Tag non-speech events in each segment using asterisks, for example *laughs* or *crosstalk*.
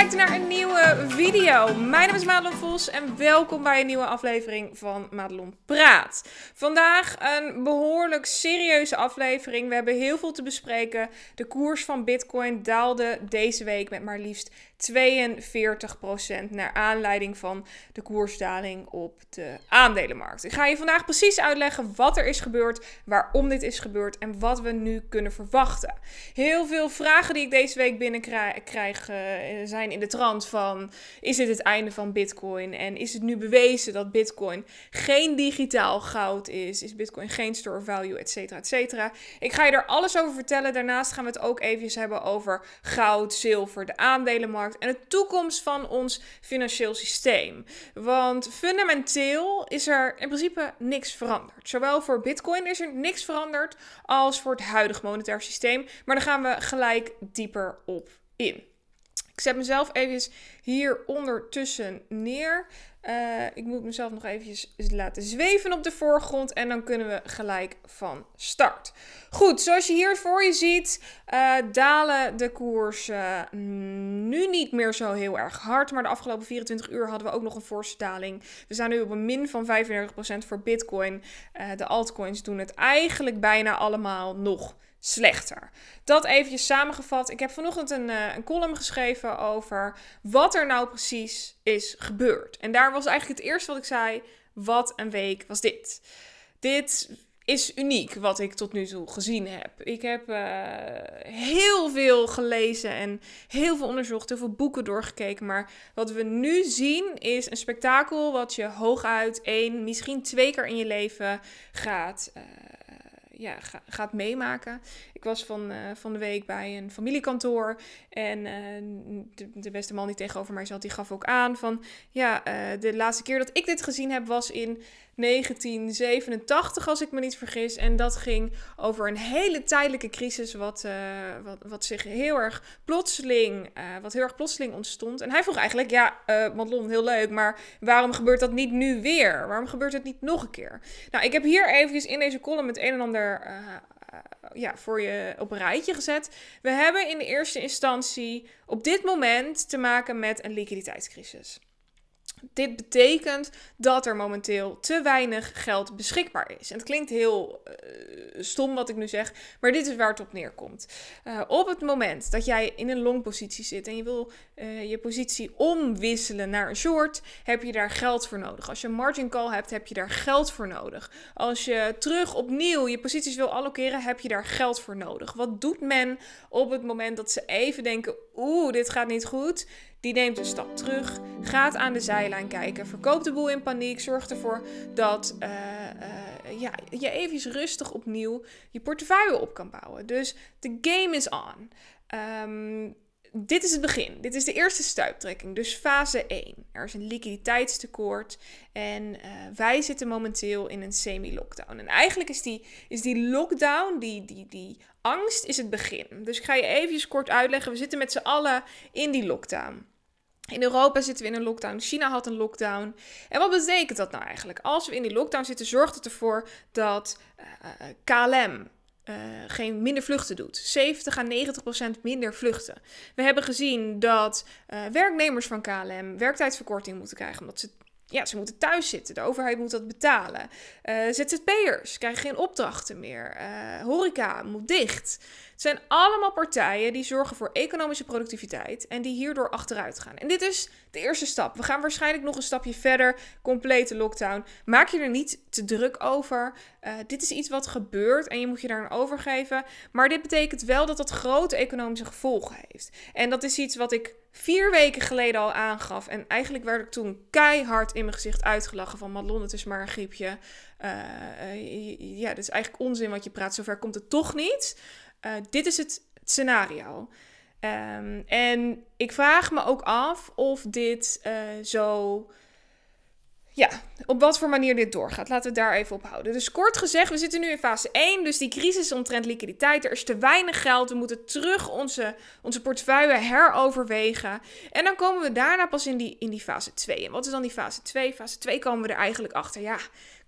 kijkt naar een nieuwe video. Mijn naam is Madelon Vos en welkom bij een nieuwe aflevering van Madelon Praat. Vandaag een behoorlijk serieuze aflevering. We hebben heel veel te bespreken. De koers van Bitcoin daalde deze week met maar liefst 42% naar aanleiding van de koersdaling op de aandelenmarkt. Ik ga je vandaag precies uitleggen wat er is gebeurd, waarom dit is gebeurd en wat we nu kunnen verwachten. Heel veel vragen die ik deze week binnenkrijg uh, zijn in de trant van: is dit het einde van Bitcoin? En is het nu bewezen dat Bitcoin geen digitaal goud is? Is Bitcoin geen store value, et cetera, et cetera? Ik ga je er alles over vertellen. Daarnaast gaan we het ook even hebben over goud, zilver, de aandelenmarkt en de toekomst van ons financieel systeem. Want fundamenteel is er in principe niks veranderd. Zowel voor Bitcoin is er niks veranderd als voor het huidige monetair systeem. Maar daar gaan we gelijk dieper op in. Ik zet mezelf even hier ondertussen neer. Eh, ik moet mezelf nog even laten zweven op de voorgrond. En dan kunnen we gelijk van start. Goed, zoals je hier voor je ziet, eh, dalen de koersen mm, nu niet meer zo heel erg hard. Maar de afgelopen 24 uur hadden we ook nog een forse daling. We staan nu op een min van 35% voor Bitcoin. Eh, de altcoins doen het eigenlijk bijna allemaal nog slechter. Dat even samengevat. Ik heb vanochtend een, eh, een, column geschreven over wat er nou precies is gebeurd. En daar was eigenlijk het eerste wat ik zei: wat een week was dit. Dit is uniek wat ik tot nu toe gezien heb. Ik heb eh, heel veel gelezen en heel veel onderzocht, heel veel boeken doorgekeken. Maar wat we nu zien is een spektakel wat je hooguit één, misschien twee keer in je leven gaat. Uh, ja, ga, gaat meemaken. Ik was van, eh, van de week bij een familiekantoor. En eh, de, beste man die tegenover mij zat, die gaf ook aan van... Ja, eh, de laatste keer dat ik dit gezien heb was in 1987, als ik me niet vergis. En dat ging over een hele tijdelijke crisis, wat, wat, wat zich heel erg plotseling, wat heel erg plotseling ontstond. En hij vroeg eigenlijk, ja, uh, heel leuk, maar waarom gebeurt dat niet nu weer? Waarom gebeurt het niet nog een keer? Nou, ik heb hier eventjes in deze column het een en ander eh, ja, voor je op een rijtje gezet. We hebben in de eerste instantie op dit moment te maken met een liquiditeitscrisis. Dit betekent dat er momenteel te weinig geld beschikbaar is. En het klinkt heel eh, stom wat ik nu zeg, maar dit is waar het op neerkomt. Eh, op het moment dat jij in een longpositie zit en je wil eh, je positie omwisselen naar een short, heb je daar geld voor nodig. Als je een margin call hebt, heb je daar geld voor nodig. Als je terug opnieuw je posities wil allokeren, heb je daar geld voor nodig. Wat doet men op het moment dat ze even denken: oeh, dit gaat niet goed? Die neemt een stap terug, gaat aan de zijlijn kijken, verkoopt de boel in paniek, zorgt ervoor dat eh, eh, ja, je even rustig opnieuw je portefeuille op kan bouwen. Dus de game is on. Ehm, dit is het begin. Dit is de eerste stuiptrekking, dus fase 1. Er is een liquiditeitstekort en eh, wij zitten momenteel in een semi-lockdown. En eigenlijk is die, is die lockdown, die, die, die Angst is het begin. Dus ik ga je even kort uitleggen. We zitten met z'n allen in die lockdown. In Europa zitten we in een lockdown. China had een lockdown. En wat betekent dat nou eigenlijk? Als we in die lockdown zitten, zorgt het ervoor dat eh, eh, KLM, eh, geen minder vluchten doet. 70 à 90 procent minder vluchten. We hebben gezien dat werknemers van KLM werktijdverkorting moeten krijgen omdat ze ja, ze moeten thuis zitten. De overheid moet dat betalen. Eh, ZZP'ers krijgen geen opdrachten meer. Uh, horeca moet dicht zijn allemaal partijen die zorgen voor economische productiviteit en die hierdoor achteruit gaan. En dit is de eerste stap. We gaan waarschijnlijk nog een stapje verder, complete lockdown. Maak je er niet te druk over. Eh, dit is iets wat gebeurt en je moet je daar een overgeven. Maar dit betekent wel dat dat grote economische gevolgen heeft. En dat is iets wat ik vier weken geleden al aangaf. En eigenlijk werd ik toen keihard in mijn gezicht uitgelachen van Madelon, het is maar een griepje. Eh, eh, ja, dat is eigenlijk onzin wat je praat. Zover komt het toch niet. Eh, dit is het scenario. Ehm, en ik vraag me ook af of dit eh, zo. Ja, op wat voor manier dit doorgaat. Laten we het daar even op houden. Dus kort gezegd, we zitten nu in fase 1. Dus die crisis omtrent liquiditeit. Er is te weinig geld. We moeten terug onze, onze portefeuille heroverwegen. En dan komen we daarna pas in die, in die fase 2. En wat is dan die fase 2? Fase 2 komen we er eigenlijk achter. Ja,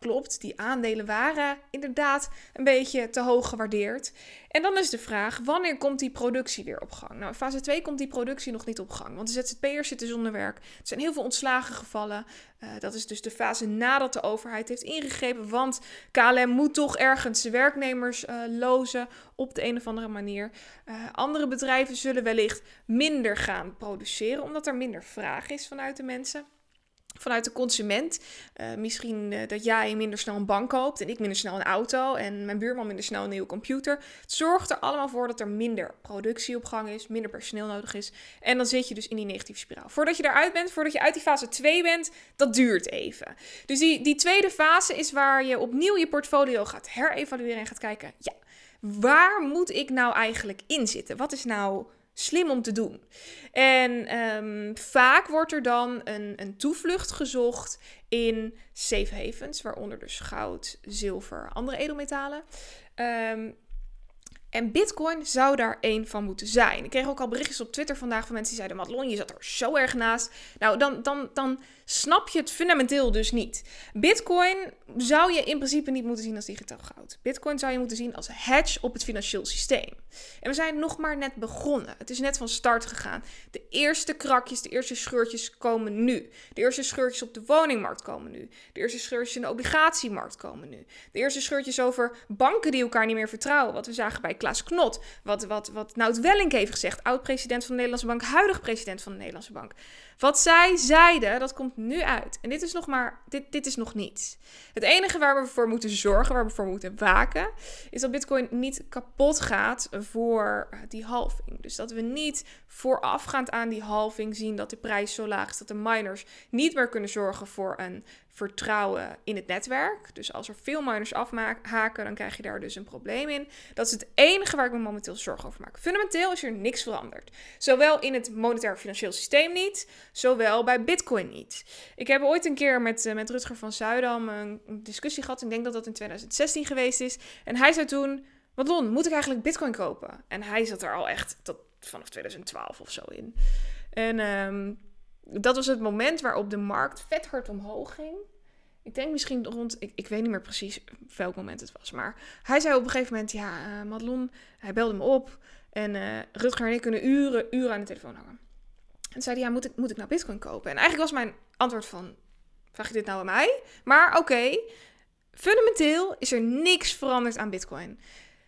Klopt, die aandelen waren inderdaad een beetje te hoog gewaardeerd. En dan is de vraag, wanneer komt die productie weer op gang? Nou, in fase 2 komt die productie nog niet op gang, want de ZZP'ers zitten zonder werk. Er zijn heel veel ontslagen gevallen. Eh, dat is dus de fase nadat de overheid heeft ingegrepen, want KLM moet toch ergens werknemers uh, lozen op de een of andere manier. Eh, andere bedrijven zullen wellicht minder gaan produceren, omdat er minder vraag is vanuit de mensen vanuit de consument. Eh, misschien eh, dat jij minder snel een bank koopt en ik minder snel een auto en mijn buurman minder snel een nieuwe computer. Het zorgt er allemaal voor dat er minder productie op gang is, minder personeel nodig is. En dan zit je dus in die negatieve spiraal. Voordat je eruit bent, voordat je uit die fase 2 bent, dat duurt even. Dus die, die tweede fase is waar je opnieuw je portfolio gaat herevalueren en gaat kijken, ja, waar moet ik nou eigenlijk in zitten? Wat is nou slim om te doen. En ehm, vaak wordt er dan een, een toevlucht gezocht in safe havens, waaronder dus goud, zilver, andere edelmetalen. Ehm, en Bitcoin zou daar één van moeten zijn. Ik kreeg ook al berichtjes op Twitter vandaag van mensen die zeiden: Matlon, je zat er zo erg naast. Nou, dan, dan, dan snap je het fundamenteel dus niet. Bitcoin zou je in principe niet moeten zien als digitaal goud. Bitcoin zou je moeten zien als hedge op het financieel systeem. En we zijn nog maar net begonnen. Het is net van start gegaan. De eerste krakjes, de eerste scheurtjes komen nu. De eerste scheurtjes op de woningmarkt komen nu. De eerste scheurtjes in de obligatiemarkt komen nu. De eerste scheurtjes over banken die elkaar niet meer vertrouwen. Wat we zagen bij Klaas Knot. Wat, wat, wat Nout Wellink heeft gezegd. Oud-president van de Nederlandse Bank, huidig president van de Nederlandse Bank. Wat zij zeiden, dat komt nu uit. En dit is nog maar, dit, dit is nog niets. Het enige waar we voor moeten zorgen, waar we voor moeten waken, is dat Bitcoin niet kapot gaat voor die halving. Dus dat we niet voorafgaand aan die halving zien dat de prijs zo laag is dat de miners niet meer kunnen zorgen voor een vertrouwen in het netwerk. Dus als er veel miners afhaken, dan krijg je daar dus een probleem in. Dat is het enige waar ik me momenteel zorgen over maak. Fundamenteel is er niks veranderd. Zowel in het monetair financieel systeem niet, zowel bij Bitcoin niet. Ik heb ooit een keer met, eh, met Rutger van Zuidam een discussie gehad. Ik denk dat dat in 2016 geweest is. En hij zei toen, "Wat Don, moet ik eigenlijk Bitcoin kopen? En hij zat er al echt vanaf 2012 of zo in. En... Um, dat was het moment waarop de markt vet hard omhoog ging. Ik denk misschien rond, ik, ik weet niet meer precies welk moment het was. Maar hij zei op een gegeven moment, ja, uh, Madelon, hij belde me op. En eh, Rutger en ik kunnen uren, uren aan de telefoon hangen. En zei hij, ja, moet ik, moet ik nou bitcoin kopen? En eigenlijk was mijn antwoord van, vraag je dit nou aan mij? Maar oké, fundamenteel is er niks veranderd aan bitcoin.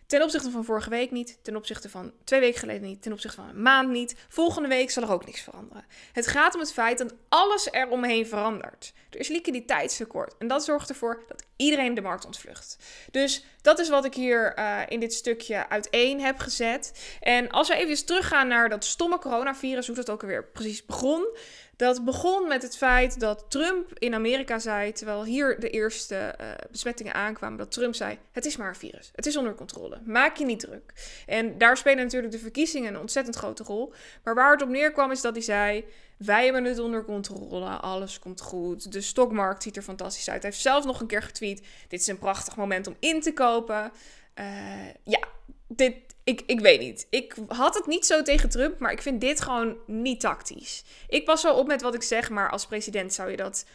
Ten opzichte van vorige week niet, ten opzichte van twee weken geleden niet, ten opzichte van een maand niet. Volgende week zal er ook niks veranderen. Het gaat om het feit dat alles eromheen verandert. Er is liquiditeitstekort en dat zorgt ervoor dat iedereen de markt ontvlucht. Dus dat is wat ik hier eh, in dit stukje uiteen heb gezet. En als we even teruggaan naar dat stomme coronavirus, hoe dat ook alweer precies begon. Dat begon met het feit dat Trump in Amerika zei, terwijl hier de eerste eh, besmettingen aankwamen, dat Trump zei: Het is maar een virus. Het is onder controle. Maak je niet druk. En daar spelen natuurlijk de verkiezingen een ontzettend grote rol. Maar waar het op neerkwam is dat hij zei: Wij hebben het onder controle. Alles komt goed. De stokmarkt ziet er fantastisch uit. Hij heeft zelf nog een keer getweet: Dit is een prachtig moment om in te kopen. Eh, ja, dit, ik, ik weet niet. Ik had het niet zo tegen Trump, maar ik vind dit gewoon niet tactisch. Ik pas wel op met wat ik zeg, maar als president zou je dat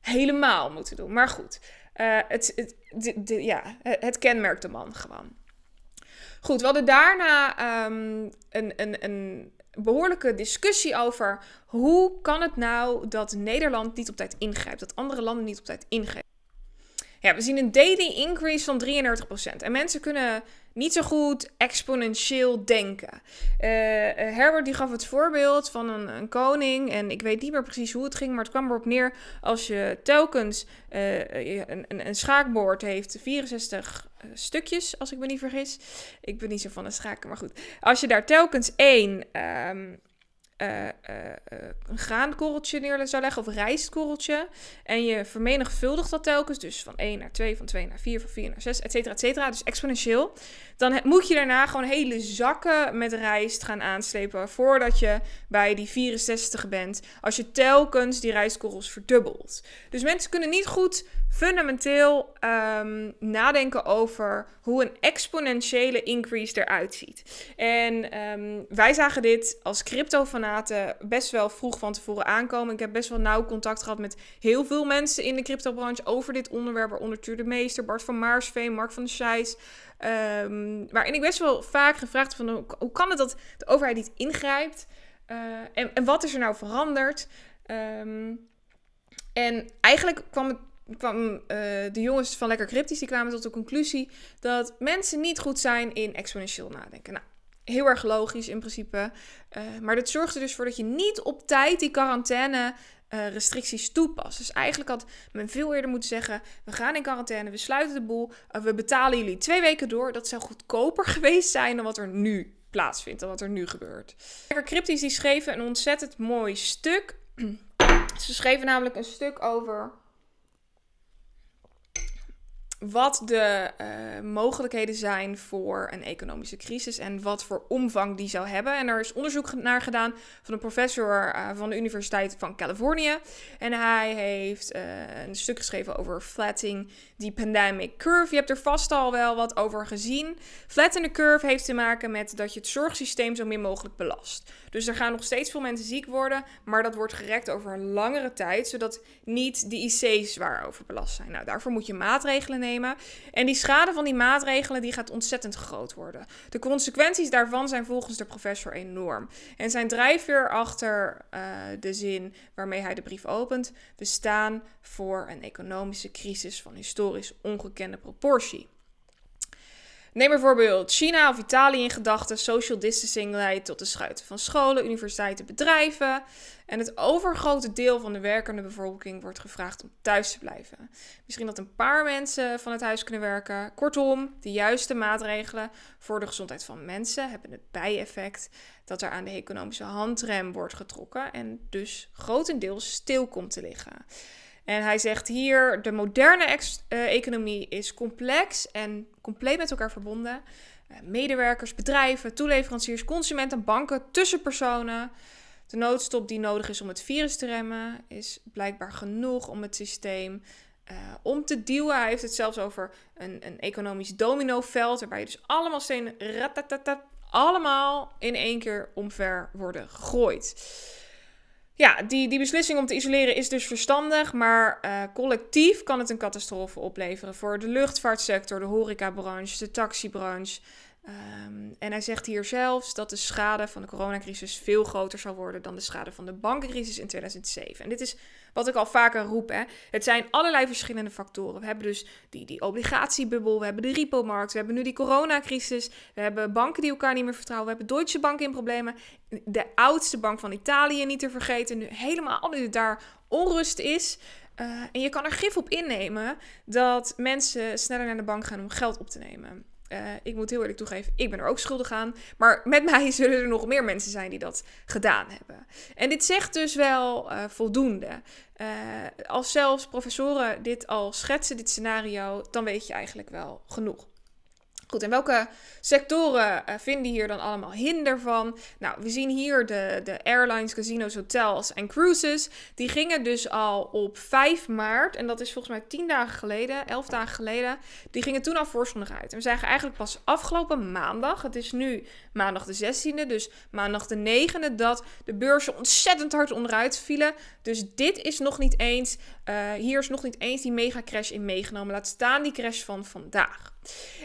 helemaal moeten doen. Maar goed, eh, het, het, ja, het kenmerkt de man gewoon. Goed, we hadden daarna ehm, een, een, een behoorlijke discussie over hoe kan het nou dat Nederland niet op tijd ingrijpt, dat andere landen niet op tijd ingrijpen. Ja, we zien een daily increase van 33%. En mensen kunnen niet zo goed exponentieel denken. Eh, eh, Herbert die gaf het voorbeeld van een, een, koning. En ik weet niet meer precies hoe het ging. Maar het kwam erop neer als je telkens eh, een, een, schaakbord heeft 64 stukjes, als ik me niet vergis. Ik ben niet zo van het schaken, maar goed. Als je daar telkens één ehm, eh, eh, eh, een graankorreltje neer zou leggen of rijstkorreltje. En je vermenigvuldigt dat telkens, dus van 1 naar 2, van 2 naar 4, van 4 naar 6, et cetera, et cetera. Dus exponentieel. Dan moet je daarna gewoon hele zakken met rijst gaan aanslepen voordat je bij die 64 bent. Als je telkens die rijstkorrels verdubbelt. Dus mensen kunnen niet goed fundamenteel ehm, nadenken over hoe een exponentiële increase eruit ziet. En ehm, wij zagen dit als crypto vanuit best wel vroeg van tevoren aankomen. Ik heb best wel nauw contact gehad met heel veel mensen in de cryptobranche over dit onderwerp. onder Tuur de Meester, Bart van Maarsveen, Mark van de Scheijs. Ehm, waarin ik best wel vaak gevraagd van hoe kan het dat de overheid niet ingrijpt? Eh, en, en, wat is er nou veranderd? Ehm, en eigenlijk kwam het kwam eh, de jongens van Lekker Cryptisch, die kwamen tot de conclusie dat mensen niet goed zijn in exponentieel nadenken. Nou, Heel erg logisch in principe. Eh, maar dat zorgt er dus voor dat je niet op tijd die quarantaine eh, restricties toepast. Dus eigenlijk had men veel eerder moeten zeggen: we gaan in quarantaine, we sluiten de boel, eh, we betalen jullie twee weken door. Dat zou goedkoper *laughs* geweest zijn dan wat er nu plaatsvindt, dan wat er nu gebeurt. Schrijver Cryptisch die schreven een ontzettend mooi stuk. *clears throat* Ze schreven namelijk een stuk over wat de eh, mogelijkheden zijn voor een economische crisis en wat voor omvang die zou hebben. En er is onderzoek naar gedaan van een professor eh, van de Universiteit van Californië. En hij heeft eh, een stuk geschreven over flatting the pandemic curve. Je hebt er vast al wel wat over gezien. Flatten curve heeft te maken met dat je het zorgsysteem zo min mogelijk belast. Dus er gaan nog steeds veel mensen ziek worden, maar dat wordt gerekt over een langere tijd, zodat niet de IC's zwaar overbelast zijn. Nou, daarvoor moet je maatregelen nemen. En die schade van die maatregelen die gaat ontzettend groot worden. De consequenties daarvan zijn volgens de professor enorm. En zijn drijfveer achter eh, de zin waarmee hij de brief opent: we staan voor een economische crisis van historisch ongekende proportie. Neem bijvoorbeeld China of Italië in gedachten. Social distancing leidt tot de schuiten van scholen, universiteiten, bedrijven. En het overgrote deel van de werkende bevolking wordt gevraagd om thuis te blijven. Misschien dat een paar mensen van het huis kunnen werken. Kortom, de juiste maatregelen voor de gezondheid van mensen hebben het bijeffect dat er aan de economische handrem wordt getrokken en dus grotendeels stil komt te liggen. En hij zegt hier: de moderne eh, economie is complex en compleet met elkaar verbonden. Eh, medewerkers, bedrijven, toeleveranciers, consumenten, banken, tussenpersonen. De noodstop die nodig is om het virus te remmen, is blijkbaar genoeg om het systeem eh, om te duwen. Hij heeft het zelfs over een, een economisch dominoveld, waarbij je dus allemaal stenen, allemaal in één keer omver worden gegooid ja, die, die beslissing om te isoleren is dus verstandig, maar eh, collectief kan het een catastrofe opleveren voor de luchtvaartsector, de horecabranche, de taxibranche, Ehm, en hij zegt hier zelfs dat de schade van de coronacrisis veel groter zal worden dan de schade van de bankencrisis in 2007. En dit is wat ik al vaker roep. Hè. Het zijn allerlei verschillende factoren. We hebben dus die, die obligatiebubbel, we hebben de repo-markt, we hebben nu die coronacrisis, we hebben banken die elkaar niet meer vertrouwen, we hebben Deutsche Bank in problemen, de oudste bank van Italië niet te vergeten, nu helemaal nu daar onrust is. Eh, en je kan er gif op innemen dat mensen sneller naar de bank gaan om geld op te nemen. Eh, ik moet heel eerlijk toegeven, ik ben er ook schuldig aan. Maar met mij *laughs* zullen er nog meer mensen zijn die dat gedaan hebben. En dit zegt dus wel eh, voldoende. Eh, als zelfs professoren dit al schetsen, dit scenario, dan weet je eigenlijk wel genoeg. Goed, en welke sectoren eh, vinden hier dan allemaal hinder van? Nou, we zien hier de, de airlines, casinos, hotels en cruises. Die gingen dus al op 5 maart, en dat is volgens mij 10 dagen geleden, 11 dagen geleden, die gingen toen al voorstondig uit. En we zagen eigenlijk pas afgelopen maandag, het is nu maandag de 16e, dus maandag de 9e, dat de beurzen ontzettend hard onderuit vielen. Dus dit is nog niet eens, eh, hier is nog niet eens die mega crash in meegenomen. Laat staan die crash van vandaag.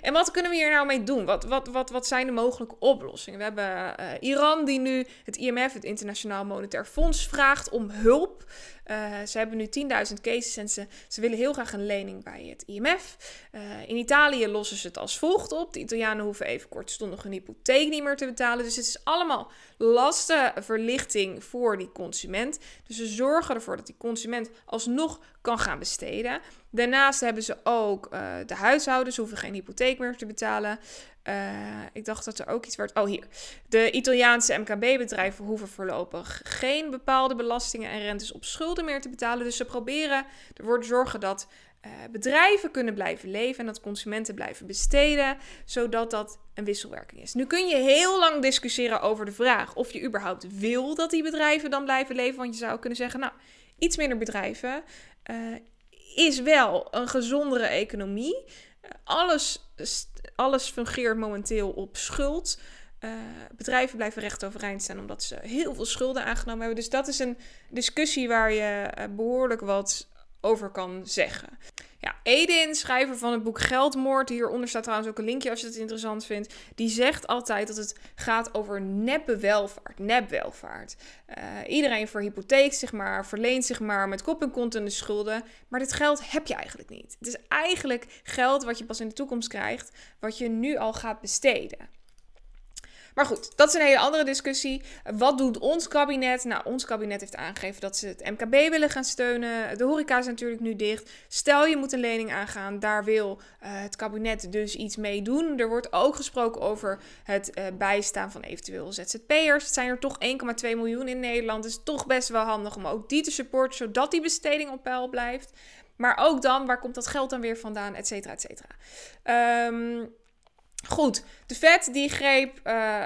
En wat kunnen we hier nou mee doen? Wat, wat, wat, wat zijn de mogelijke oplossingen? We hebben eh, Iran die nu het IMF, het Internationaal Monetair Fonds, vraagt om hulp. Eh, ze hebben nu 10.000 cases en ze, ze willen heel graag een lening bij het IMF. in Italië lossen ze het als volgt op. De Italianen hoeven even kortstondig hun hypotheek niet te betalen. Dus het is allemaal lastenverlichting voor die consument. Dus ze zorgen ervoor dat die consument alsnog kan gaan besteden. Daarnaast hebben ze ook uh, de huishoudens, hoeven geen hypotheek meer te betalen. Eh, ik dacht dat er ook iets werd. Oh, hier. De Italiaanse MKB-bedrijven hoeven voorlopig geen bepaalde belastingen en rentes op schulden meer te betalen. Dus ze proberen ervoor te zorgen dat eh, bedrijven kunnen blijven leven en dat consumenten blijven besteden, zodat dat een wisselwerking is. Nu kun je heel lang discussiëren over de vraag of je überhaupt wil dat die bedrijven dan blijven leven, want je zou kunnen zeggen, nou, iets minder bedrijven eh, is wel een gezondere economie. Alles, alles fungeert momenteel op schuld. Eh, bedrijven blijven recht overeind staan omdat ze heel veel schulden aangenomen hebben. Dus dat is een discussie waar je behoorlijk wat over kan zeggen. Ja, Edin, schrijver van het boek Geldmoord, hieronder staat trouwens ook een linkje als je het interessant vindt, die zegt altijd dat het gaat over neppe welvaart, nepwelvaart. Uh, iedereen verhypotheekt zich maar, verleent zich maar met kop en kont in de schulden, maar dit geld heb je eigenlijk niet. Het is eigenlijk geld wat je pas in de toekomst krijgt, wat je nu al gaat besteden. Maar goed, dat is een hele andere discussie. Wat doet ons kabinet? Nou, ons kabinet heeft aangegeven dat ze het MKB willen gaan steunen. De horeca is natuurlijk nu dicht. Stel je moet een lening aangaan, daar wil eh, het kabinet dus iets mee doen. Er wordt ook gesproken over het eh, bijstaan van eventueel ZZP'ers. Het zijn er toch 1,2 miljoen in Nederland. Dus toch best wel handig om ook die te supporten, zodat die besteding op peil blijft. Maar ook dan, waar komt dat geld dan weer vandaan, et cetera, et cetera. Um, Goed, de vet die greep eh,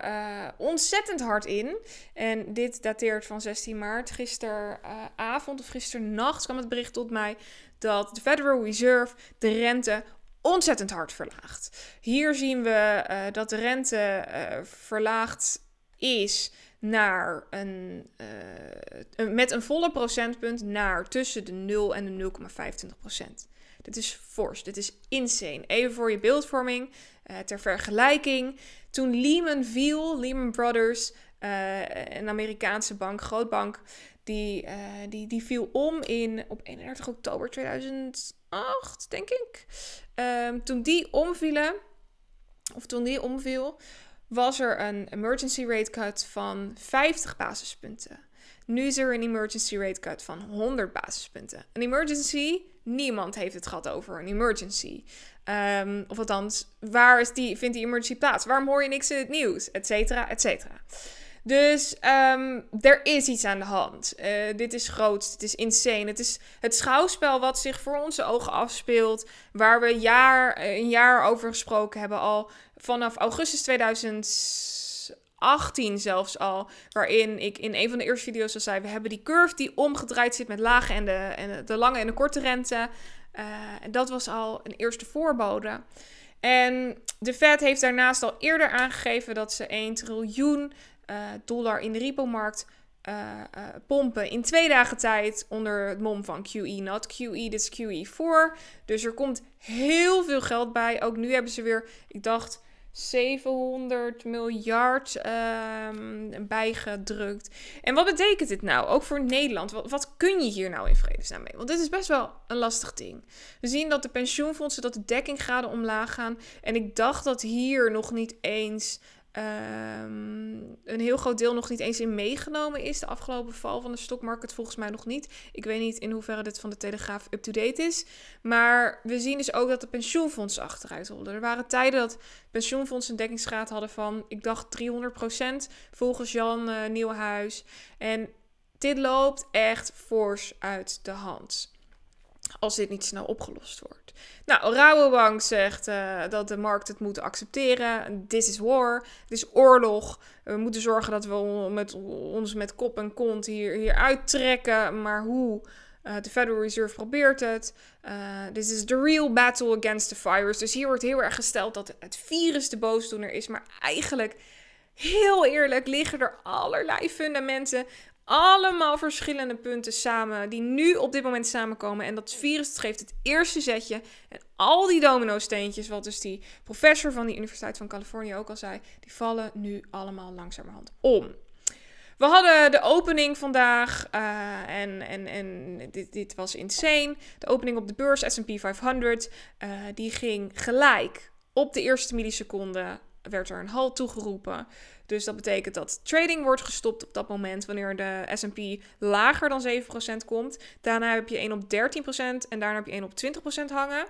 eh, ontzettend hard in. En dit dateert van 16 maart. Gisteravond of gisternacht kwam het bericht tot mij dat de Federal Reserve de rente ontzettend hard verlaagt. Hier zien we eh, dat de rente verlaagd is naar een, met een volle procentpunt naar tussen de 0 en de 0,25 procent. Dit is fors, dit is insane. Even voor je beeldvorming, eh, ter vergelijking. Toen Lehman viel, Lehman Brothers, eh, een Amerikaanse bank, grootbank, die, eh, die, die viel om in, op 31 oktober 2008, denk ik. Ehm, toen die omvielen, of toen die omviel, was er een emergency rate cut van 50 basispunten. Nu is er een emergency rate cut van 100 basispunten. Een emergency Niemand heeft het gehad over een emergency. Um, of althans, waar is die, vindt die emergency plaats? Waarom hoor je niks in het nieuws? Etcetera, etcetera. Dus um, er is iets aan de hand. Eh, dit is groot, dit is insane. Het is het schouwspel wat zich voor onze ogen afspeelt. Waar we jaar, een jaar over gesproken hebben al vanaf augustus 2000. 18 zelfs al, waarin ik in een van de eerste video's al zei: we hebben die curve die omgedraaid zit met lage en de, en de lange en de korte rente. Eh, en dat was al een eerste voorbode. En de Fed heeft daarnaast al eerder aangegeven dat ze 1 triljoen eh, dollar in de repo-markt eh, pompen in twee dagen tijd onder het mom van QE, not QE, dit is QE4. Dus er komt heel veel geld bij. Ook nu hebben ze weer, ik dacht 700 miljard ehm, bijgedrukt. En wat betekent dit nou? Ook voor Nederland. Wat, wat, kun je hier nou in vredesnaam mee? Want dit is best wel een lastig ding. We zien dat de pensioenfondsen, dat de dekkinggraden omlaag gaan. En ik dacht dat hier nog niet eens Ehm, een heel groot deel nog niet eens in meegenomen is. De afgelopen val van de stockmarket volgens mij nog niet. Ik weet niet in hoeverre dit van de Telegraaf up-to-date is. Maar we zien dus ook dat de pensioenfondsen achteruit rollen. Er waren tijden dat pensioenfondsen een dekkingsgraad hadden van, ik dacht 300% volgens Jan uh, eh, Nieuwhuis. En dit loopt echt fors uit de hand als dit niet snel opgelost wordt. Nou, Rabobank zegt eh, dat de markt het moet accepteren. This is war, dit is oorlog. We moeten zorgen dat we met, ons met kop en kont hier, hier uittrekken. Maar hoe? Eh, de Federal Reserve probeert het. Dit eh, is the real battle against the virus. Dus hier wordt heel erg gesteld dat het virus de boosdoener is. Maar eigenlijk heel eerlijk liggen er allerlei fundamenten allemaal verschillende punten samen, die nu op dit moment samenkomen. En dat virus geeft het eerste zetje. En al die domino-steentjes, wat dus die professor van de Universiteit van Californië ook al zei, die vallen nu allemaal langzamerhand om. We hadden de opening vandaag eh, en, en, en dit, dit, was insane. De opening op de beurs SP 500, eh, die ging gelijk op de eerste milliseconde werd er een halt toegeroepen. Dus dat betekent dat trading wordt gestopt op dat moment wanneer de SP lager dan 7% komt. Daarna heb je 1 op 13% en daarna heb je 1 op 20% hangen.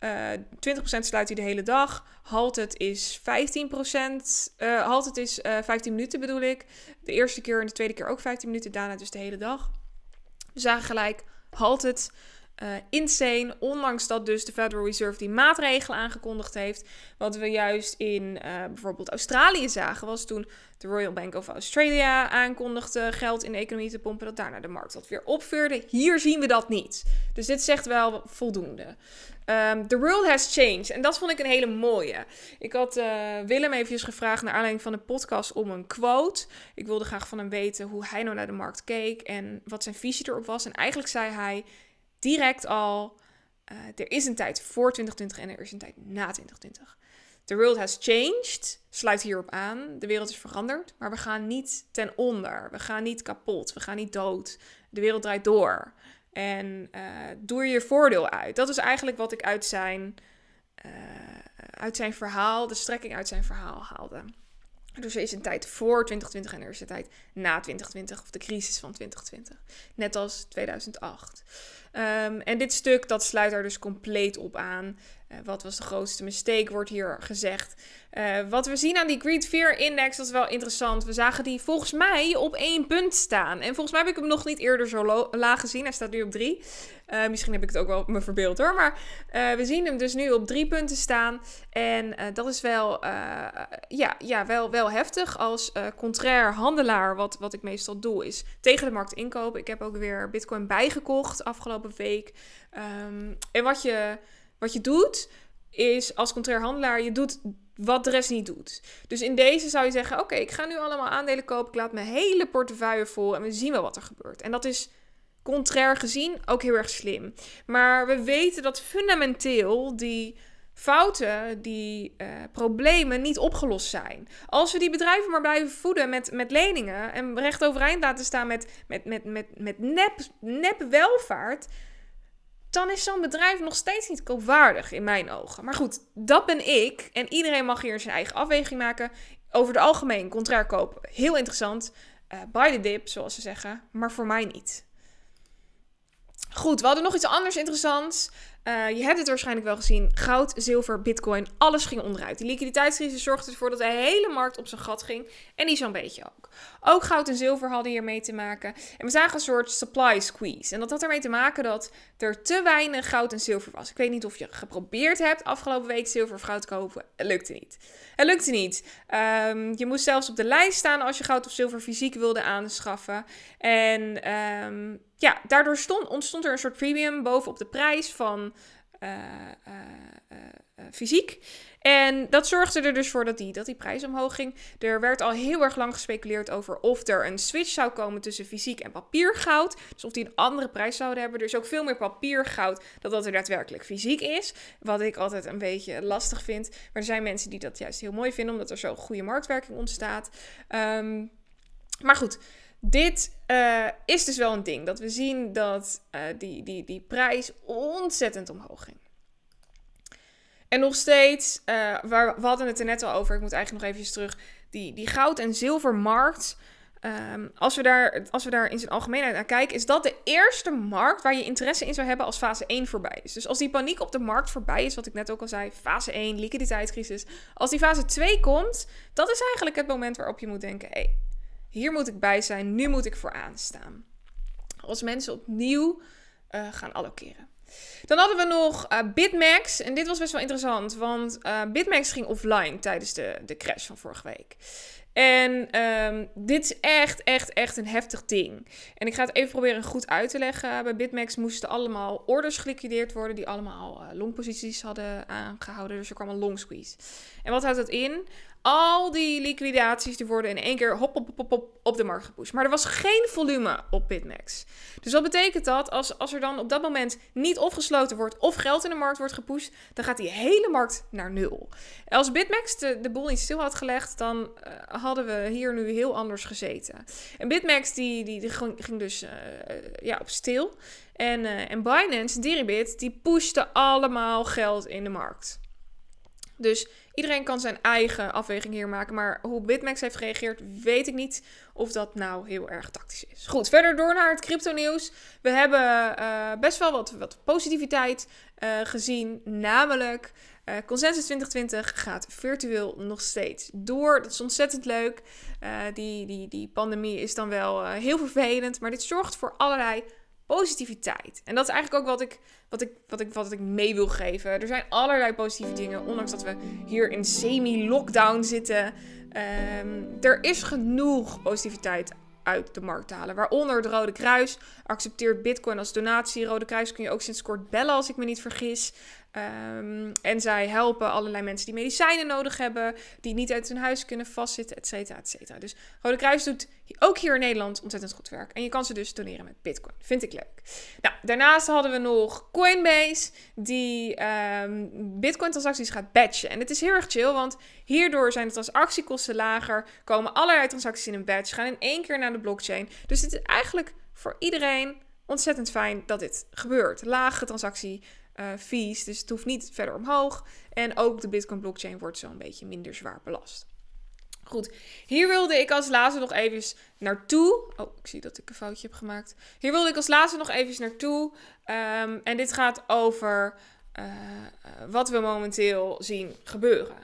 Uh, eh, 20% sluit hij de hele dag. Halt het is 15%. Eh, halt het is uh, eh, 15 minuten bedoel ik. De eerste keer en de tweede keer ook 15 minuten. Daarna dus de hele dag. We zagen gelijk het. Eh, insane. Ondanks dat dus de Federal Reserve die maatregelen aangekondigd heeft. Wat we juist in eh, bijvoorbeeld Australië zagen, was toen de Royal Bank of Australia aankondigde geld in de economie te pompen. Dat daarna de markt dat weer opveurde. Hier zien we dat niet. Dus dit zegt wel voldoende. Um, the world has changed. En dat vond ik een hele mooie. Ik had eh, Willem even gevraagd naar aanleiding van de podcast om een quote. Ik wilde graag van hem weten hoe hij nou naar de markt keek en wat zijn visie erop was. En eigenlijk zei hij direct al, eh, er is een tijd voor 2020 en er is een tijd na 2020. The world has changed, sluit hierop aan. De wereld is veranderd, maar we gaan niet ten onder. We gaan niet kapot, we gaan niet dood. De wereld draait door. En uh, doe je voordeel uit. Dat is eigenlijk wat ik uit zijn, eh, uit zijn verhaal, de strekking uit zijn verhaal haalde. Dus er is een tijd voor 2020 en er is een tijd na 2020 of de crisis van 2020. Net als 2008. Ehm, en dit stuk dat sluit daar dus compleet op aan. Eh, wat was de grootste mistake, wordt hier gezegd. Eh, wat we zien aan die Greed Fear Index, dat is wel interessant. We zagen die volgens mij op één punt staan. En volgens mij heb ik hem nog niet eerder zo laag gezien. Hij staat nu op drie. Eh, misschien heb ik het ook wel me verbeeld hoor. Maar we zien hem dus nu op drie punten staan. En dat is wel, ja, ja, wel, wel heftig als contrair handelaar. Wat, wat ik meestal doe is tegen de markt inkopen. Ik heb ook weer Bitcoin bijgekocht afgelopen week. Ehm, en wat je wat je doet is als contrair handelaar, je doet wat de rest niet doet. Dus in deze zou je zeggen: Oké, ik ga nu allemaal aandelen kopen. Ik laat mijn hele portefeuille vol en we zien wel wat er gebeurt. En dat is contrair gezien ook heel erg slim. Maar we weten dat fundamenteel die fouten, die eh, problemen niet opgelost zijn. Als we die bedrijven maar blijven voeden met, met leningen en recht overeind laten staan met, met, met, met, met nep, nep welvaart dan is zo'n bedrijf nog steeds niet koopwaardig in mijn ogen. Maar goed, dat ben ik en iedereen mag hier zijn eigen afweging maken. Over het algemeen, contrair kopen, heel interessant. Uh, buy the dip, zoals ze zeggen, maar voor mij niet. Goed, we hadden nog iets anders interessants. Eh, je hebt het waarschijnlijk wel gezien. Goud, zilver, bitcoin, alles ging onderuit. Die liquiditeitscrisis zorgde ervoor dat de hele markt op zijn gat ging. En die zo'n beetje ook. Ook goud en zilver hadden hiermee te maken. En we zagen een soort supply squeeze. En dat had ermee te maken dat er te weinig goud en zilver was. Ik weet niet of je geprobeerd hebt afgelopen week zilver of goud te kopen. Het lukte niet. Het lukte niet. Ehm, je moest zelfs op de lijst staan als je goud of zilver fysiek wilde aanschaffen. En... Um, ja, daardoor stond, ontstond er een soort premium bovenop de prijs van eh, eh, eh, fysiek. En dat zorgde er dus voor dat die, dat die prijs omhoog ging. Er werd al heel erg lang gespeculeerd over of er een switch zou komen tussen fysiek en papiergoud. Dus of die een andere prijs zouden hebben. Er is ook veel meer papiergoud dan dat er daadwerkelijk fysiek is. Wat ik altijd een beetje lastig vind. Maar er zijn mensen die dat juist heel mooi vinden, omdat er zo'n goede marktwerking ontstaat. Ehm, maar goed, dit eh, is dus wel een ding. Dat we zien dat eh, die, die, die prijs ontzettend omhoog ging. En nog steeds, eh, waar, we hadden het er net al over, ik moet eigenlijk nog even terug. Die, die goud- en zilvermarkt, um, als, we daar, als we daar in zijn algemeenheid naar kijken, is dat de eerste markt waar je interesse in zou hebben als fase 1 voorbij is. Dus als die paniek op de markt voorbij is, wat ik net ook al zei, fase 1, liquiditeitscrisis. Als die fase 2 komt, dat is eigenlijk het moment waarop je moet denken: hé, hey, hier moet ik bij zijn. Nu moet ik voor aanstaan. Als mensen opnieuw eh, gaan allokeren. Dan hadden we nog uh, eh, BitMEX. En dit was best wel interessant, want uh, eh, BitMEX ging offline tijdens de, de crash van vorige week. En ehm, dit is echt, echt, echt een heftig ding. En ik ga het even proberen goed uit te leggen. Bij Bitmax moesten allemaal orders geliquideerd worden die allemaal longposities hadden aangehouden. Dus er kwam een long squeeze. En wat houdt dat in? Al die liquidaties die worden in één keer hop, hop, hop, op de markt gepusht. Maar er was geen volume op Bitmax. Dus wat betekent dat? Als, als er dan op dat moment niet opgesloten wordt of geld in de markt wordt gepusht, dan gaat die hele markt naar nul. Als Bitmax de, de boel niet stil had gelegd, dan eh, hadden we hier nu heel anders gezeten. En Bitmax die, die, ging, dus eh, eh, ja, op stil. En, uh, en Binance, Deribit, die puste allemaal geld in de markt. Dus iedereen kan zijn eigen afweging hier maken. Maar hoe Bitmax heeft gereageerd, weet ik niet of dat nou heel erg tactisch is. Goed, verder door naar het crypto-nieuws. We hebben eh, best wel wat, wat positiviteit eh, gezien. Namelijk, eh, Consensus 2020 gaat virtueel nog steeds door. Dat is ontzettend leuk. die, die, die pandemie is dan wel heel vervelend. Maar dit zorgt voor allerlei positiviteit. En dat is eigenlijk ook wat ik, wat ik, wat ik, wat ik mee wil geven. Er zijn allerlei positieve dingen, ondanks dat we hier in semi-lockdown zitten. Ehm, er is genoeg positiviteit uit de markt te halen. Waaronder het Rode Kruis accepteert Bitcoin als donatie. Rode Kruis kun je ook sinds kort bellen, als ik me niet vergis. Ehm, en zij helpen allerlei mensen die medicijnen nodig hebben, die niet uit hun huis kunnen vastzitten, et cetera, et cetera. Dus Rode Kruis doet ook hier in Nederland ontzettend goed werk. En je kan ze dus doneren met Bitcoin. Vind ik leuk. Nou, daarnaast hadden we nog Coinbase, die um, Bitcoin-transacties gaat batchen. En het is heel erg chill, want hierdoor zijn de transactiekosten lager, komen allerlei transacties in een batch, gaan in één keer naar de blockchain. Dus het is eigenlijk voor iedereen ontzettend fijn dat dit gebeurt. Lage transactie eh, fees. Dus het hoeft niet verder omhoog. En ook de Bitcoin blockchain wordt zo'n beetje minder zwaar belast. Goed, hier wilde ik als laatste nog even naartoe. Oh, ik zie dat ik een foutje heb gemaakt. Hier wilde ik als laatste nog even naartoe. Um, en dit gaat over eh, wat we momenteel zien gebeuren.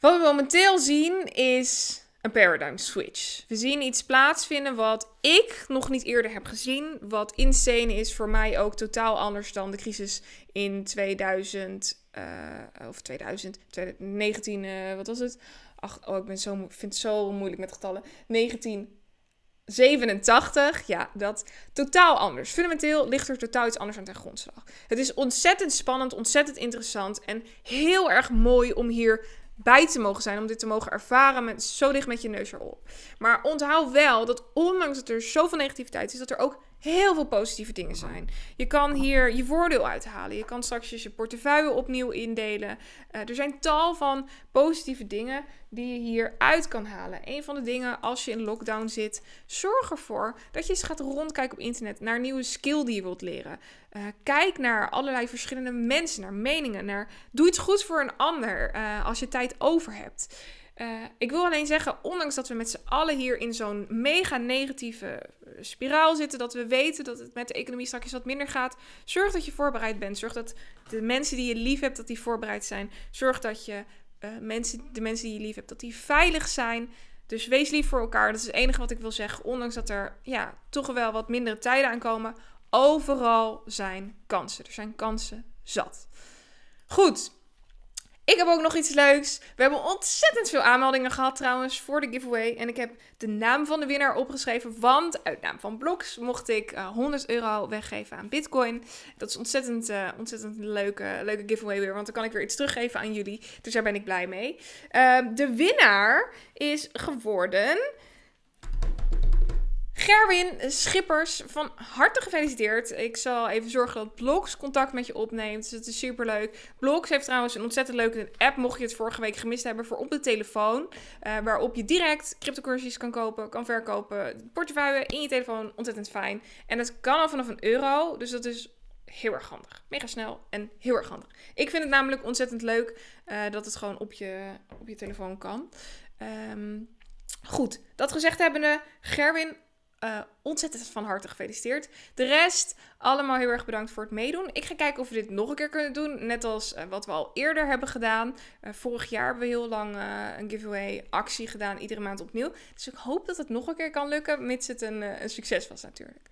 Wat we momenteel zien is een paradigm switch. We zien iets plaatsvinden wat ik nog niet eerder heb gezien. Wat in scène is voor mij ook totaal anders dan de crisis in 2000 eh, of 2000, 2019, eh, wat was het? Ach, oh, ik ben zo, vind het zo moeilijk met getallen. 1987, ja, dat totaal anders. Fundamenteel ligt er totaal iets anders aan ten grondslag. Het is ontzettend spannend, ontzettend interessant en heel erg mooi om hier bij te mogen zijn, om dit te mogen ervaren met zo dicht met je neus erop. Maar onthoud wel dat ondanks dat er zoveel negativiteit is, dat er ook heel veel positieve dingen zijn. Je kan hier je voordeel uithalen. Je kan straks dus je portefeuille opnieuw indelen. Eh, er zijn tal van positieve dingen die je hier uit kan halen. Een van de dingen als je in lockdown zit, zorg ervoor dat je eens gaat rondkijken op internet naar nieuwe skills die je wilt leren. Eh, kijk naar allerlei verschillende mensen, naar meningen, naar doe iets goeds voor een ander eh, als je tijd over hebt. ik wil alleen zeggen, ondanks dat we met z'n allen hier in zo'n mega negatieve spiraal zitten, dat we weten dat het met de economie straks wat minder gaat. Zorg dat je voorbereid bent. Zorg dat de mensen die je lief hebt, dat die voorbereid zijn. Zorg dat je eh, mensen, de mensen die je lief hebt, dat die veilig zijn. Dus wees lief voor elkaar. Dat is het enige wat ik wil zeggen. Ondanks dat er ja, toch wel wat mindere tijden aankomen. Overal zijn kansen. Er zijn kansen zat. Goed. Ik heb ook nog iets leuks. We hebben ontzettend veel aanmeldingen gehad trouwens voor de giveaway. En ik heb de naam van de winnaar opgeschreven. Want uit naam van Bloks mocht ik 100 eh, euro weggeven aan Bitcoin. Dat is ontzettend, eh, ontzettend leuke, leuke giveaway weer. Want dan kan ik weer iets teruggeven aan jullie. Dus daar ben ik blij mee. Ehm, de winnaar is geworden. Gerwin eh, Schippers, van harte gefeliciteerd. Ik zal even zorgen dat Blogs contact met je opneemt. Dus het is superleuk. Blogs heeft trouwens een ontzettend leuke app, mocht je het vorige week gemist hebben, voor op de telefoon. Eh, waarop je direct cryptocurrencies kan kopen, kan verkopen. Portefeuille in je telefoon, ontzettend fijn. En dat kan al vanaf een euro, dus dat is heel erg handig. Mega snel en heel erg handig. Ik vind het namelijk ontzettend leuk eh, dat het gewoon op je, op je telefoon kan. Ehm, goed, dat gezegd hebbende, Gerwin uh, ontzettend van harte gefeliciteerd. De rest, allemaal heel erg bedankt voor het meedoen. Ik ga kijken of we dit nog een keer kunnen doen. Net als eh, wat we al eerder hebben gedaan. Eh, vorig jaar hebben we heel lang een giveaway actie gedaan. Iedere maand opnieuw. Dus ik hoop dat het nog een keer kan lukken. Mits het een, een succes was natuurlijk.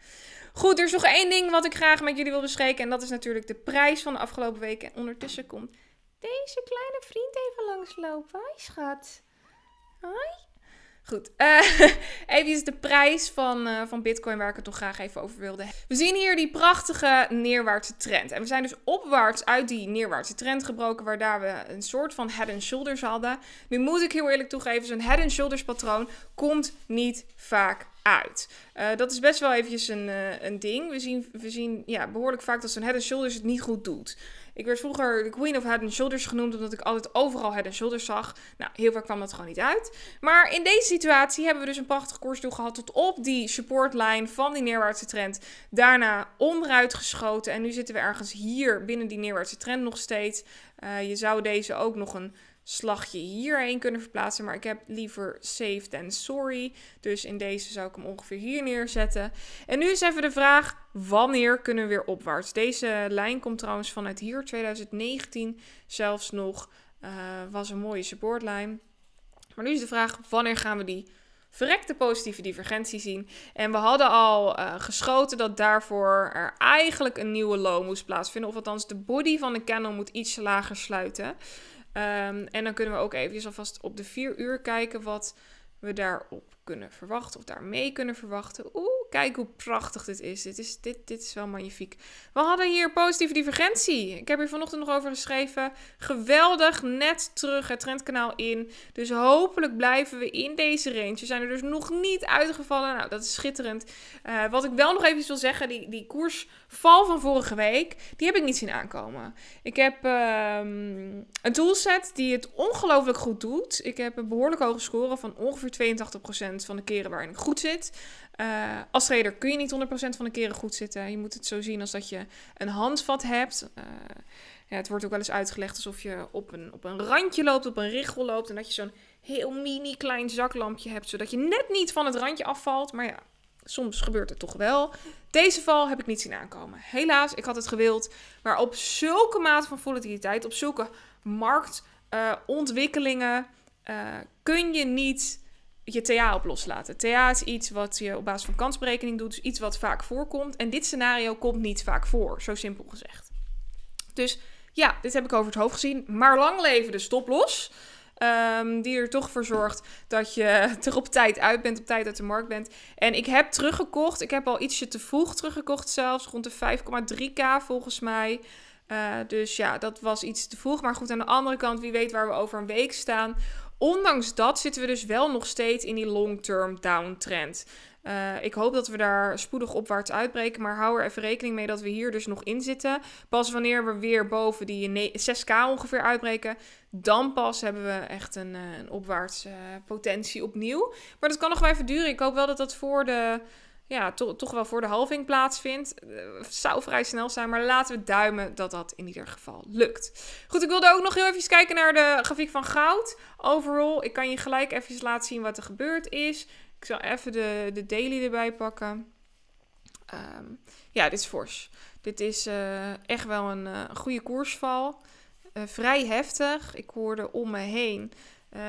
Goed, er is nog één ding wat ik graag met jullie wil bespreken. En dat is natuurlijk de prijs van de afgelopen week. En ondertussen komt deze kleine vriend even langslopen. Hoi schat. Hoi. Goed, eh, *laughs* even is de prijs van, eh, van Bitcoin waar ik het toch graag even over wilde. We zien hier die prachtige neerwaartse trend. En we zijn dus opwaarts uit die neerwaartse trend gebroken, daar we een soort van head and shoulders hadden. Nu moet ik heel eerlijk toegeven, zo'n head and shoulders patroon komt niet vaak uit. Eh, dat is best wel eventjes een, een ding. We zien, we zien ja, behoorlijk vaak dat zo'n head and shoulders het niet goed doet. Ik werd vroeger de Queen of Head Shoulders genoemd, omdat ik altijd overal Head Shoulders zag. Nou, heel vaak kwam dat gewoon niet uit. Maar in deze situatie hebben we dus een prachtig koersdoel gehad tot op die supportlijn van die neerwaartse trend. Daarna onderuit geschoten en nu zitten we ergens hier binnen die neerwaartse trend nog steeds. Eh, je zou deze ook nog een slagje hierheen kunnen verplaatsen. Maar ik heb liever saved than sorry. Dus in deze zou ik hem ongeveer hier neerzetten. En nu is even de vraag, wanneer kunnen we weer opwaarts? Deze lijn komt trouwens vanuit hier, 2019 zelfs nog. Eh, was een mooie supportlijn. Maar nu is de vraag, wanneer gaan we die verrekte positieve divergentie zien. En we hadden al eh, geschoten dat daarvoor er eigenlijk een nieuwe low moest plaatsvinden. Of althans, de body van de candle moet iets lager sluiten. Ehm, en dan kunnen we ook eventjes alvast op de vier uur kijken wat we daarop kunnen verwachten of daarmee kunnen verwachten. Oeh, kijk hoe prachtig dit is. Dit is, dit, dit is wel magnifiek. We hadden hier positieve divergentie. Ik heb hier vanochtend nog over geschreven. Geweldig, net terug het trendkanaal in. Dus hopelijk blijven we in deze range. We zijn er dus nog niet uitgevallen. Nou, dat is schitterend. Eh, wat ik wel nog even wil zeggen, die, die koersval van vorige week, die heb ik niet zien aankomen. Ik heb ehm, een toolset die het ongelooflijk goed doet. Ik heb een behoorlijk hoge score van ongeveer 82% van de keren waarin het goed zit. Eh, als trader kun je niet 100% van de keren goed zitten. Je moet het zo zien als dat je een handvat hebt. Eh, ja, het wordt ook wel eens uitgelegd alsof je op een, op een randje loopt, op een richel loopt. En dat je zo'n heel mini klein zaklampje hebt, zodat je net niet van het randje afvalt. Maar ja, soms gebeurt het toch wel. Deze val heb ik niet zien aankomen. Helaas, ik had het gewild. Maar op zulke mate van volatiliteit, op zulke marktontwikkelingen, eh, kun je niet je TA op loslaten. TA is iets wat je op basis van kansberekening doet, dus iets wat vaak voorkomt. En dit scenario komt niet vaak voor, zo simpel gezegd. Dus ja, dit heb ik over het hoofd gezien. Maar lang leven de stoploss. Ehm, die er toch voor zorgt dat je *laughs* er op tijd uit bent, op tijd uit de markt bent. En ik heb teruggekocht. Ik heb al ietsje te vroeg teruggekocht zelfs. Rond de 5,3k volgens mij. Eh, dus ja, dat was iets te vroeg. Maar goed, aan de andere kant, wie weet waar we over een week staan ondanks dat zitten we dus wel nog steeds in die long-term downtrend. Eh, ik hoop dat we daar spoedig opwaarts uitbreken. Maar hou er even rekening mee dat we hier dus nog in zitten. Pas wanneer we weer boven die 6K ongeveer uitbreken. Dan pas hebben we echt een, eh, een opwaarts eh, potentie opnieuw. Maar dat kan nog wel even duren. Ik hoop wel dat dat voor de ja, toch wel voor de halving plaatsvindt. Uh, zou vrij snel zijn, maar laten we duimen dat dat in ieder geval lukt. Goed, ik wilde ook nog heel even kijken naar de grafiek van goud. Overall, ik kan je gelijk even laten zien wat er gebeurd is. Ik zal even de, de daily erbij pakken. Ehm, ja, dit is fors. Dit is eh, echt wel een eh, goede koersval. vrij heftig. Ik hoorde om me heen eh,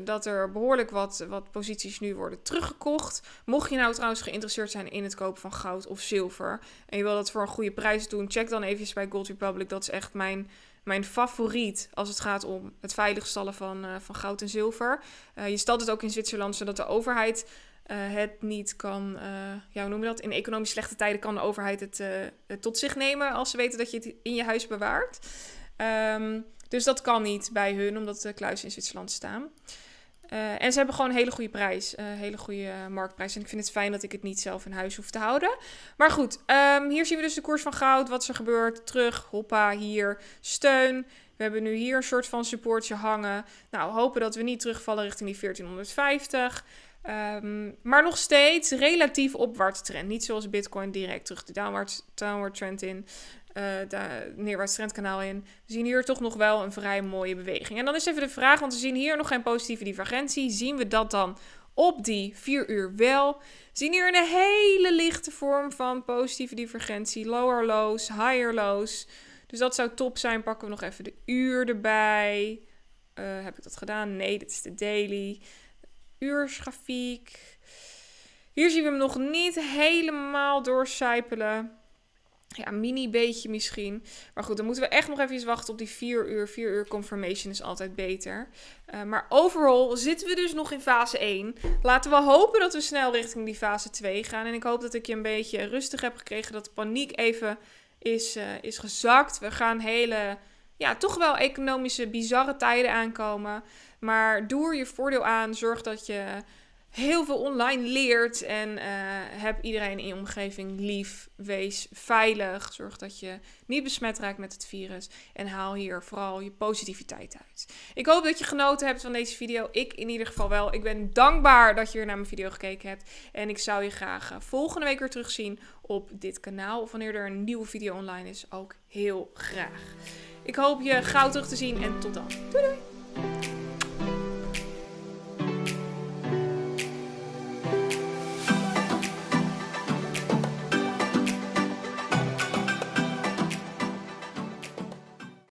dat er behoorlijk wat, wat posities nu worden teruggekocht. Mocht je nou trouwens geïnteresseerd zijn in het kopen van goud of zilver. En je wil dat voor een goede prijs doen. Check dan even bij Gold Republic. Dat is echt mijn, mijn favoriet als het gaat om het veilig stallen van, eh, van goud en zilver. Eh, je stelt het ook in Zwitserland zodat de overheid het niet kan. ja, hoe noem je dat? In economisch slechte tijden kan de overheid het, tot zich nemen als ze weten dat je het in je huis bewaart. Ehm dus dat kan niet bij hun, omdat de kluis in Zwitserland staan. Eh, en ze hebben gewoon een hele goede prijs, eh, een hele goede eh, marktprijs. En ik vind het fijn dat ik het niet zelf in huis hoef te houden. Maar goed, ehm, hier zien we dus de koers van goud, wat er gebeurt. Terug, hoppa, hier, steun. We hebben nu hier een soort van supportje hangen. Nou, hopen dat we niet terugvallen richting die 1450. Ehm, maar nog steeds relatief trend, Niet zoals Bitcoin direct terug de downward trend in. Eh, daar, neerwaarts trendkanaal in. We zien hier toch nog wel een vrij mooie beweging. En dan is even de vraag, want we zien hier nog geen positieve divergentie. Zien we dat dan op die 4 uur wel. We zien hier een hele lichte vorm van positieve divergentie. Lower lows, higher lows. Dus dat zou top zijn. Pakken we nog even de uur erbij. Eh, heb ik dat gedaan? Nee, dit is de daily. Uursgrafiek. Hier zien we hem nog niet helemaal doorcijpelen ja, mini beetje misschien. Maar goed, dan moeten we echt nog even wachten op die 4 uur. 4 uur confirmation is altijd beter. Eh, maar overal zitten we dus nog in fase 1. Laten we hopen dat we snel richting die fase 2 gaan. En ik hoop dat ik je een beetje rustig heb gekregen. Dat de paniek even is, eh, is gezakt. We gaan hele, ja, toch wel economische bizarre tijden aankomen. Maar doe er je voordeel aan. Zorg dat je heel veel online leert. En eh, heb iedereen in je omgeving lief. Wees veilig. Zorg dat je niet besmet raakt met het virus. En haal hier vooral je positiviteit uit. Ik hoop dat je genoten hebt van deze video. Ik in ieder geval wel. Ik ben dankbaar dat je hier naar mijn video gekeken hebt. En ik zou je graag eh, volgende week weer terugzien op dit kanaal. Of wanneer er een nieuwe video online is, ook heel graag. Ik hoop je gauw terug te zien en tot dan. Doei doei!